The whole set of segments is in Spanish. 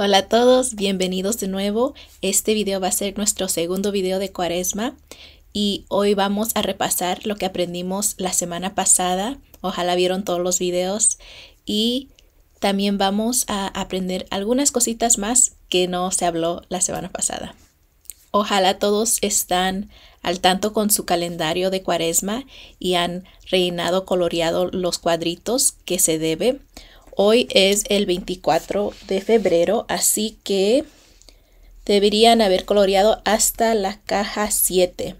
Hola a todos, bienvenidos de nuevo. Este video va a ser nuestro segundo video de cuaresma y hoy vamos a repasar lo que aprendimos la semana pasada. Ojalá vieron todos los videos y también vamos a aprender algunas cositas más que no se habló la semana pasada. Ojalá todos están al tanto con su calendario de cuaresma y han reinado, coloreado los cuadritos que se debe Hoy es el 24 de febrero, así que deberían haber coloreado hasta la caja 7.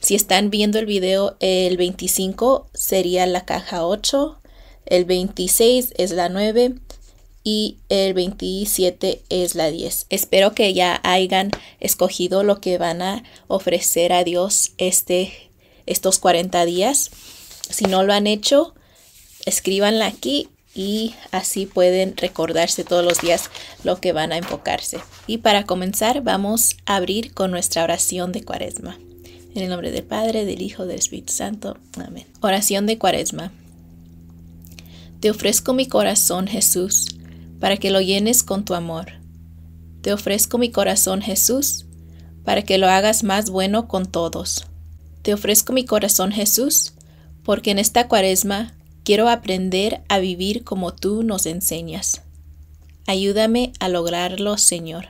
Si están viendo el video, el 25 sería la caja 8, el 26 es la 9 y el 27 es la 10. Espero que ya hayan escogido lo que van a ofrecer a Dios este, estos 40 días. Si no lo han hecho, escríbanla aquí y así pueden recordarse todos los días lo que van a enfocarse. Y para comenzar vamos a abrir con nuestra oración de cuaresma. En el nombre del Padre, del Hijo, del Espíritu Santo. Amén. Oración de cuaresma. Te ofrezco mi corazón, Jesús, para que lo llenes con tu amor. Te ofrezco mi corazón, Jesús, para que lo hagas más bueno con todos. Te ofrezco mi corazón, Jesús, porque en esta cuaresma Quiero aprender a vivir como tú nos enseñas. Ayúdame a lograrlo, Señor.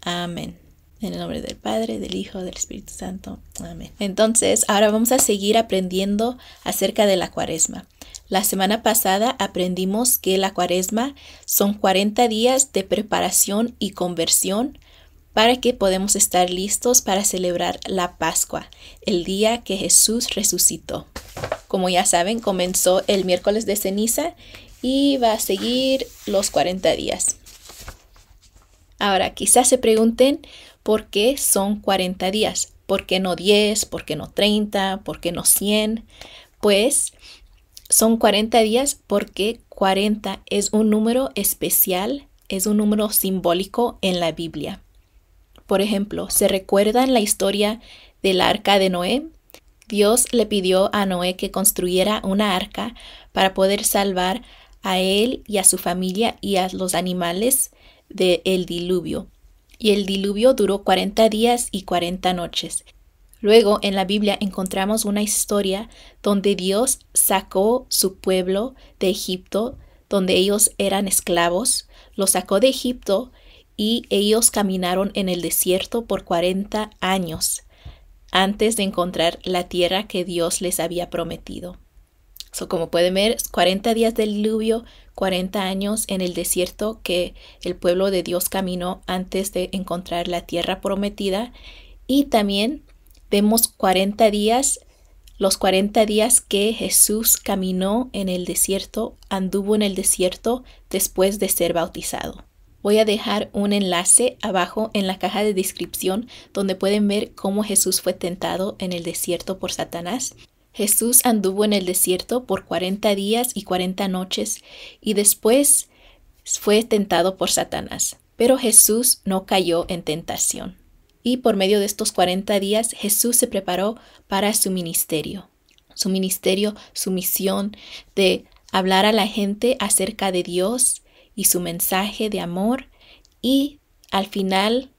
Amén. En el nombre del Padre, del Hijo, del Espíritu Santo. Amén. Entonces, ahora vamos a seguir aprendiendo acerca de la cuaresma. La semana pasada aprendimos que la cuaresma son 40 días de preparación y conversión para que podamos estar listos para celebrar la Pascua, el día que Jesús resucitó. Como ya saben, comenzó el miércoles de ceniza y va a seguir los 40 días. Ahora, quizás se pregunten por qué son 40 días, por qué no 10, por qué no 30, por qué no 100. Pues son 40 días porque 40 es un número especial, es un número simbólico en la Biblia. Por ejemplo, ¿se recuerdan la historia del arca de Noé? Dios le pidió a Noé que construyera una arca para poder salvar a él y a su familia y a los animales del diluvio. Y el diluvio duró 40 días y 40 noches. Luego en la Biblia encontramos una historia donde Dios sacó su pueblo de Egipto, donde ellos eran esclavos, los sacó de Egipto y ellos caminaron en el desierto por 40 años antes de encontrar la tierra que Dios les había prometido. So, como pueden ver, 40 días del diluvio, 40 años en el desierto que el pueblo de Dios caminó antes de encontrar la tierra prometida. Y también vemos 40 días, los 40 días que Jesús caminó en el desierto, anduvo en el desierto después de ser bautizado. Voy a dejar un enlace abajo en la caja de descripción donde pueden ver cómo Jesús fue tentado en el desierto por Satanás. Jesús anduvo en el desierto por 40 días y 40 noches y después fue tentado por Satanás. Pero Jesús no cayó en tentación. Y por medio de estos 40 días Jesús se preparó para su ministerio. Su ministerio, su misión de hablar a la gente acerca de Dios y su mensaje de amor y al final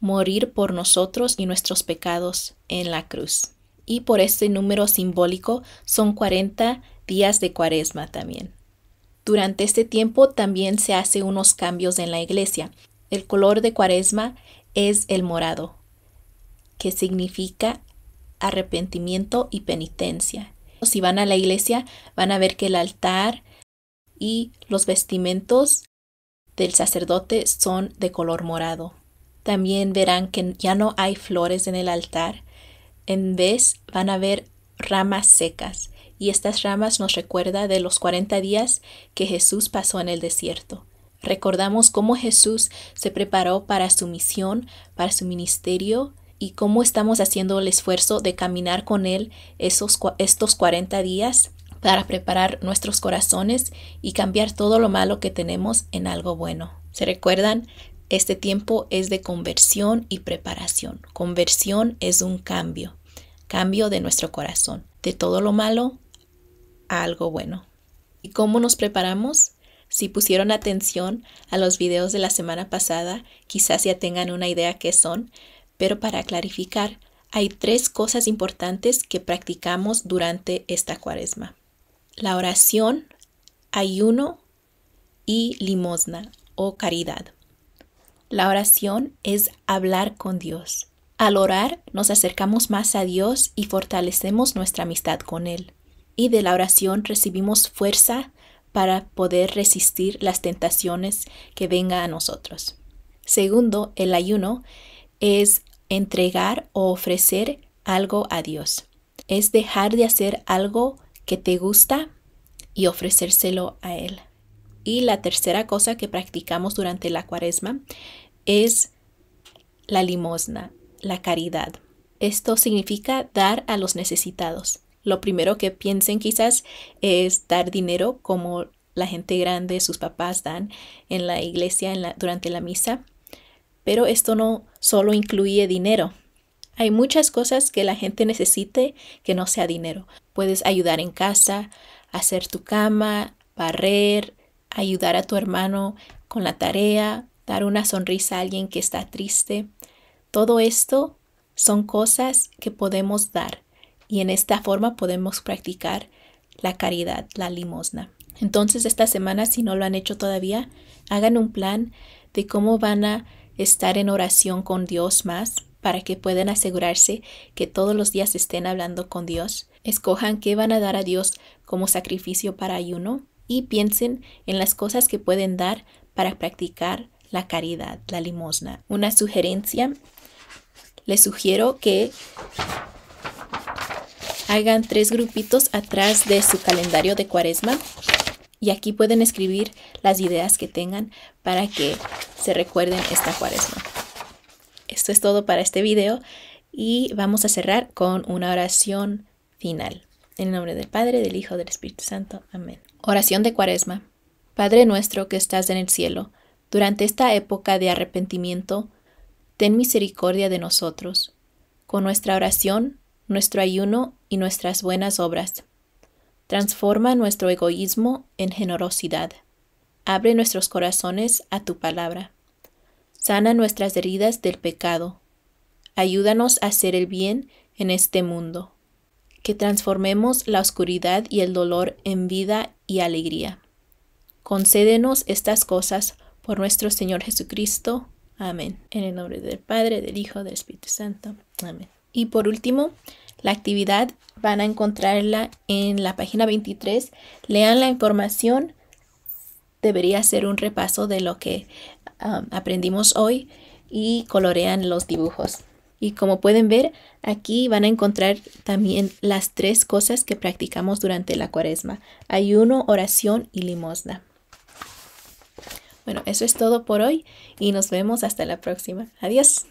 morir por nosotros y nuestros pecados en la cruz. Y por este número simbólico son 40 días de cuaresma también. Durante este tiempo también se hace unos cambios en la iglesia. El color de cuaresma es el morado, que significa arrepentimiento y penitencia. Si van a la iglesia van a ver que el altar y los vestimentos del sacerdote son de color morado. También verán que ya no hay flores en el altar, en vez van a ver ramas secas, y estas ramas nos recuerdan de los 40 días que Jesús pasó en el desierto. Recordamos cómo Jesús se preparó para su misión, para su ministerio, y cómo estamos haciendo el esfuerzo de caminar con Él estos 40 días para preparar nuestros corazones y cambiar todo lo malo que tenemos en algo bueno. ¿Se recuerdan? Este tiempo es de conversión y preparación. Conversión es un cambio, cambio de nuestro corazón, de todo lo malo a algo bueno. ¿Y cómo nos preparamos? Si pusieron atención a los videos de la semana pasada, quizás ya tengan una idea qué son, pero para clarificar, hay tres cosas importantes que practicamos durante esta cuaresma la oración, ayuno y limosna o caridad. La oración es hablar con Dios. Al orar nos acercamos más a Dios y fortalecemos nuestra amistad con Él. Y de la oración recibimos fuerza para poder resistir las tentaciones que vengan a nosotros. Segundo, el ayuno es entregar o ofrecer algo a Dios. Es dejar de hacer algo que te gusta y ofrecérselo a Él. Y la tercera cosa que practicamos durante la cuaresma es la limosna, la caridad. Esto significa dar a los necesitados. Lo primero que piensen quizás es dar dinero como la gente grande, sus papás dan en la iglesia durante la misa, pero esto no solo incluye dinero, hay muchas cosas que la gente necesite que no sea dinero. Puedes ayudar en casa, hacer tu cama, barrer, ayudar a tu hermano con la tarea, dar una sonrisa a alguien que está triste. Todo esto son cosas que podemos dar y en esta forma podemos practicar la caridad, la limosna. Entonces esta semana, si no lo han hecho todavía, hagan un plan de cómo van a estar en oración con Dios más para que puedan asegurarse que todos los días estén hablando con Dios, escojan qué van a dar a Dios como sacrificio para ayuno y piensen en las cosas que pueden dar para practicar la caridad, la limosna. Una sugerencia, les sugiero que hagan tres grupitos atrás de su calendario de cuaresma y aquí pueden escribir las ideas que tengan para que se recuerden esta cuaresma. Esto es todo para este video y vamos a cerrar con una oración final. En el nombre del Padre, del Hijo, del Espíritu Santo. Amén. Oración de Cuaresma. Padre nuestro que estás en el cielo, durante esta época de arrepentimiento, ten misericordia de nosotros, con nuestra oración, nuestro ayuno y nuestras buenas obras. Transforma nuestro egoísmo en generosidad. Abre nuestros corazones a tu palabra sana nuestras heridas del pecado. Ayúdanos a hacer el bien en este mundo. Que transformemos la oscuridad y el dolor en vida y alegría. Concédenos estas cosas por nuestro Señor Jesucristo. Amén. En el nombre del Padre, del Hijo, del Espíritu Santo. Amén. Y por último, la actividad van a encontrarla en la página 23. Lean la información debería ser un repaso de lo que um, aprendimos hoy y colorean los dibujos. Y como pueden ver, aquí van a encontrar también las tres cosas que practicamos durante la cuaresma. Ayuno, oración y limosna. Bueno, eso es todo por hoy y nos vemos hasta la próxima. Adiós.